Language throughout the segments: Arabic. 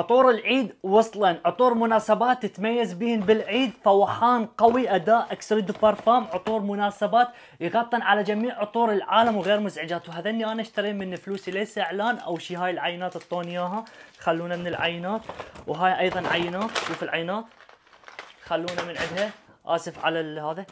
عطور العيد وصلا عطور مناسبات تتميز بهن بالعيد فوحان قوي اداء دو بارفام عطور مناسبات يغطن على جميع عطور العالم وغير مزعجات وهذني انا اشتري من فلوسي ليس اعلان او شي هاي العينات اعطوني اياها خلونا من العينات وهاي ايضا عينات شوف العينات خلونا من عندها اسف على هذا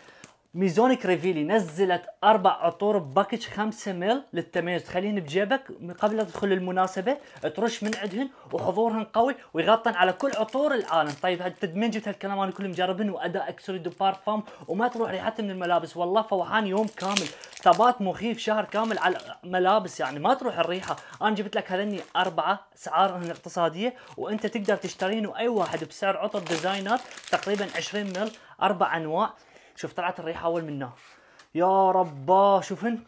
ميزونيك ريفيلي نزلت اربع عطور باكج 5 مل للتميز تخليهن بجيبك قبل لا تدخل المناسبه ترش من عندهن وحضورهن قوي ويغطن على كل عطور العالم طيب من جبت هالكلام انا كلهم مجربين واداء اكسوري دو بارفم وما تروح ريحتها من الملابس والله فوحان يوم كامل ثبات مخيف شهر كامل على ملابس يعني ما تروح الريحه انا جبت لك هذني اربعه اسعارهن اقتصاديه وانت تقدر تشترين واي واحد بسعر عطر ديزاينر تقريبا 20 مل اربع انواع شوف طلعت الريحه اول منها يا رباه شوفن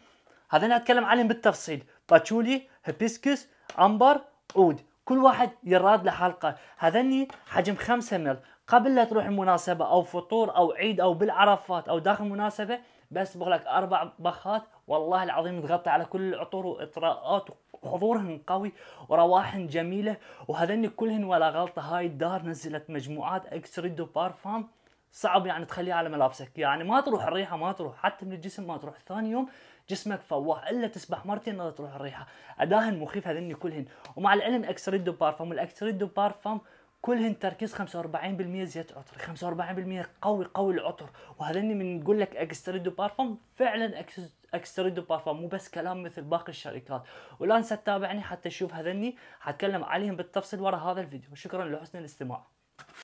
هذا انا اتكلم عليهم بالتفصيل باتشولي هبيسكس عنبر عود كل واحد يراد لحلقه هذني حجم 5 مل قبل لا تروح المناسبه او فطور او عيد او بالعرفات او داخل مناسبه بس بغلك اربع بخات والله العظيم تغطي على كل العطور واطراءات وحضورهم قوي ورواحن جميله وهذني كلهن ولا غلطه هاي الدار نزلت مجموعات اكسريدو بارفام صعب يعني تخليه على ملابسك يعني ما تروح الريحه ما تروح حتى من الجسم ما تروح ثاني يوم جسمك فواح الا تسبح مرتين لا تروح الريحه اداهن مخيف هذني كلهن ومع العلم اكسريد دو بارفم والاكسريد دو بارفم كلهن تركيز 45% زيت عطر 45% قوي قوي العطر وهذني من نقول لك دو بارفوم فعلا دو بارفوم مو بس كلام مثل باقي الشركات ولا انسى تتابعني حتى تشوف هذني حتكلم عليهم بالتفصيل ورا هذا الفيديو شكرا لحسن الاستماع